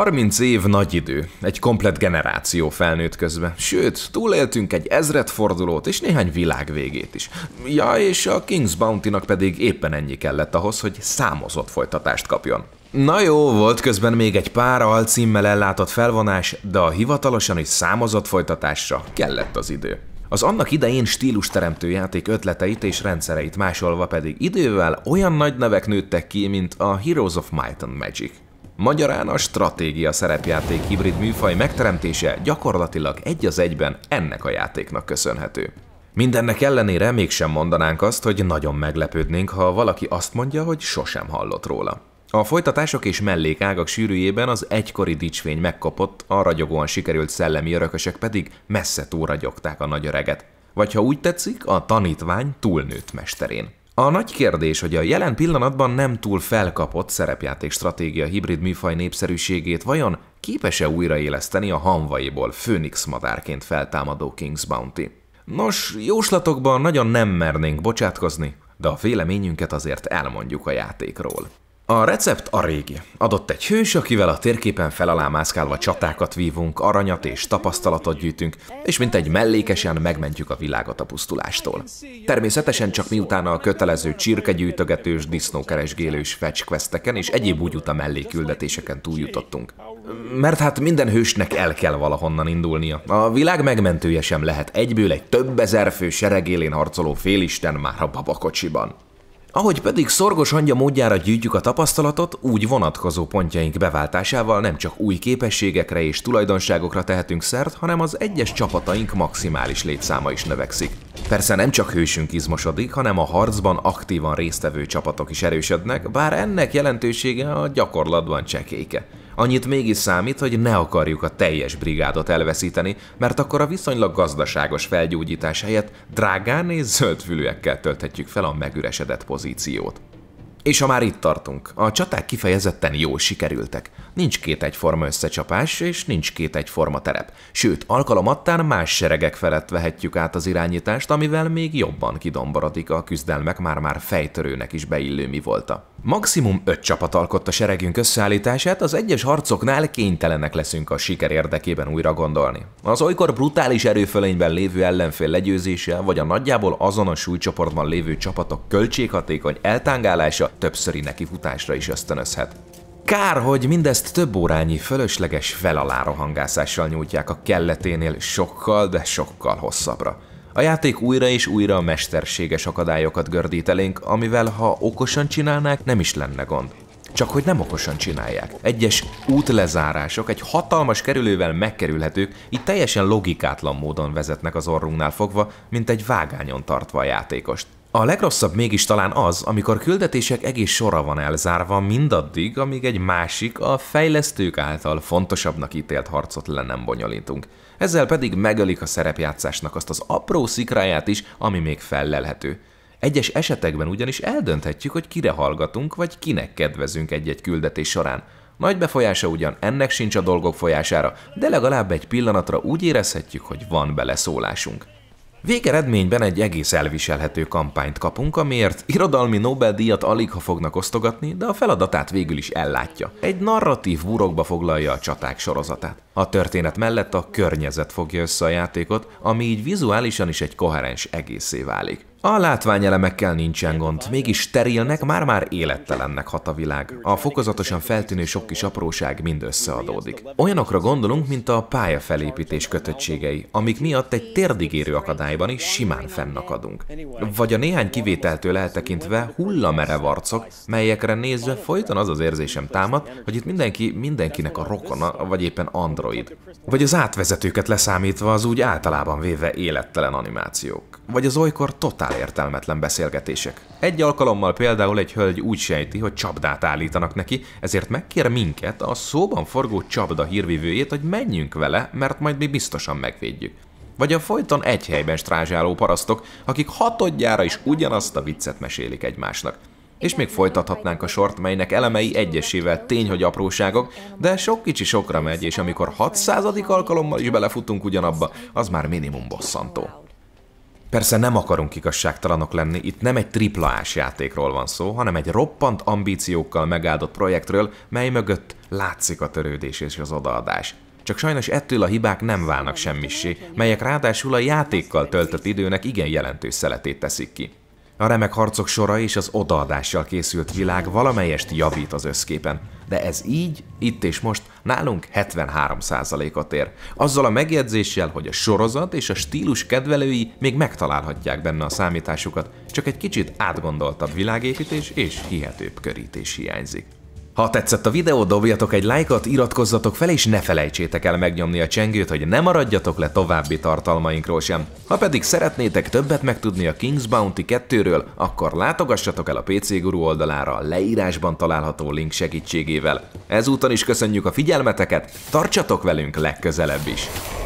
30 év nagy idő, egy komplet generáció felnőtt közben. Sőt, túléltünk egy ezredfordulót és néhány világvégét is. Ja, és a King's Bounty-nak pedig éppen ennyi kellett ahhoz, hogy számozott folytatást kapjon. Na jó, volt közben még egy pár alcímmel ellátott felvonás, de a hivatalosan is számozott folytatásra kellett az idő. Az annak idején stílusteremtő játék ötleteit és rendszereit másolva pedig idővel olyan nagy nevek nőttek ki, mint a Heroes of Might and Magic. Magyarán a stratégia szerepjáték hibrid műfaj megteremtése gyakorlatilag egy az egyben ennek a játéknak köszönhető. Mindennek ellenére mégsem mondanánk azt, hogy nagyon meglepődnénk, ha valaki azt mondja, hogy sosem hallott róla. A folytatások és mellékágak sűrűjében az egykori dicsvény megkapott, a ragyogóan sikerült szellemi örökösek pedig messze túlragyogták a nagy öreget. Vagy ha úgy tetszik, a tanítvány túlnőtt mesterén. A nagy kérdés, hogy a jelen pillanatban nem túl felkapott szerepjáték stratégia hibrid műfaj népszerűségét vajon képes-e újraéleszteni a hanvaiból Phoenix madárként feltámadó King's Bounty. Nos, jóslatokban nagyon nem mernénk bocsátkozni, de a véleményünket azért elmondjuk a játékról. A recept a régi. Adott egy hős, akivel a térképen felalámászkálva csatákat vívunk, aranyat és tapasztalatot gyűjtünk, és mint egy mellékesen megmentjük a világot a pusztulástól. Természetesen csak miután a kötelező csirkegyűjtögetős, disznókeresgélős fetchquesteken és egyéb úgy a melléküldetéseken túljutottunk. Mert hát minden hősnek el kell valahonnan indulnia. A világ megmentője sem lehet egyből egy több ezer fő seregélén harcoló félisten már a babakocsiban. Ahogy pedig szorgos hangya módjára gyűjtjük a tapasztalatot, úgy vonatkozó pontjaink beváltásával nem csak új képességekre és tulajdonságokra tehetünk szert, hanem az egyes csapataink maximális létszáma is növekszik. Persze nem csak hősünk izmosodik, hanem a harcban aktívan résztvevő csapatok is erősödnek, bár ennek jelentősége a gyakorlatban csekéke. Annyit mégis számít, hogy ne akarjuk a teljes brigádot elveszíteni, mert akkor a viszonylag gazdaságos felgyógyítás helyett drágán és zöldfülűekkel tölthetjük fel a megüresedett pozíciót. És ha már itt tartunk, a csaták kifejezetten jól sikerültek. Nincs két egyforma összecsapás, és nincs két egyforma terep. Sőt, alkalomattán más seregek felett vehetjük át az irányítást, amivel még jobban kidomborodik a küzdelmek már-már fejtörőnek is beillő mi volta. Maximum öt csapat alkotta seregünk összeállítását, az egyes harcoknál kénytelenek leszünk a siker érdekében újra gondolni. Az olykor brutális erőfölényben lévő ellenfél legyőzése, vagy a nagyjából azonos súlycsoportban lévő csapatok költséghatékony eltángálása többszöri nekifutásra is ösztönözhet. Kár, hogy mindezt több órányi fölösleges felalá hangászással nyújtják a kelleténél sokkal, de sokkal hosszabbra. A játék újra és újra mesterséges akadályokat gördít elénk, amivel ha okosan csinálnák, nem is lenne gond. Csak hogy nem okosan csinálják. Egyes útlezárások egy hatalmas kerülővel megkerülhetők, így teljesen logikátlan módon vezetnek az orrunknál fogva, mint egy vágányon tartva a játékost. A legrosszabb mégis talán az, amikor küldetések egész sora van elzárva mindaddig, amíg egy másik, a fejlesztők által fontosabbnak ítélt harcot le nem bonyolítunk. Ezzel pedig megölik a szerepjátszásnak azt az apró szikráját is, ami még fellelhető. Egyes esetekben ugyanis eldönthetjük, hogy kire hallgatunk, vagy kinek kedvezünk egy-egy küldetés során. Nagy befolyása ugyan ennek sincs a dolgok folyására, de legalább egy pillanatra úgy érezhetjük, hogy van beleszólásunk. Végeredményben egy egész elviselhető kampányt kapunk, amiért irodalmi Nobel-díjat alig ha fognak osztogatni, de a feladatát végül is ellátja. Egy narratív burokba foglalja a csaták sorozatát. A történet mellett a környezet fogja össze a játékot, ami így vizuálisan is egy koherens egészé válik. A látványelemekkel nincsen gond, mégis sterilnek, már-már élettelennek hat a világ. A fokozatosan feltűnő sok kis apróság mind összeadódik. Olyanokra gondolunk, mint a pályafelépítés kötöttségei, amik miatt egy térdigérő akadályban is simán fennakadunk. Vagy a néhány kivételtől eltekintve hullamerev arcok, melyekre nézve folyton az az érzésem támad, hogy itt mindenki mindenkinek a rokona, vagy éppen android. Vagy az átvezetőket leszámítva az úgy általában véve élettelen animációk vagy az olykor totál értelmetlen beszélgetések. Egy alkalommal például egy hölgy úgy sejti, hogy csapdát állítanak neki, ezért megkér minket, a szóban forgó csapda hírvivőjét, hogy menjünk vele, mert majd mi biztosan megvédjük. Vagy a folyton egy helyben strázsáló parasztok, akik hatodjára is ugyanazt a viccet mesélik egymásnak. És még folytathatnánk a sort, melynek elemei egyesével tény, hogy apróságok, de sok kicsi sokra megy, és amikor 600. alkalommal is belefutunk ugyanabba, az már minimum bosszantó. Persze nem akarunk igazságtalanok lenni, itt nem egy triplaás játékról van szó, hanem egy roppant ambíciókkal megáldott projektről, mely mögött látszik a törődés és az odaadás. Csak sajnos ettől a hibák nem válnak semmissé, melyek ráadásul a játékkal töltött időnek igen jelentős szeletét teszik ki. A remek harcok sora és az odaadással készült világ valamelyest javít az összképen, de ez így, itt és most nálunk 73%-ot ér. Azzal a megjegyzéssel, hogy a sorozat és a stílus kedvelői még megtalálhatják benne a számításukat, csak egy kicsit átgondoltabb világépítés és hihetőbb körítés hiányzik. Ha tetszett a videó, dobjatok egy lájkot, iratkozzatok fel és ne felejtsétek el megnyomni a csengőt, hogy ne maradjatok le további tartalmainkról sem. Ha pedig szeretnétek többet megtudni a Kings Bounty 2-ről, akkor látogassatok el a PC Guru oldalára a leírásban található link segítségével. Ezúton is köszönjük a figyelmeteket, tartsatok velünk legközelebb is!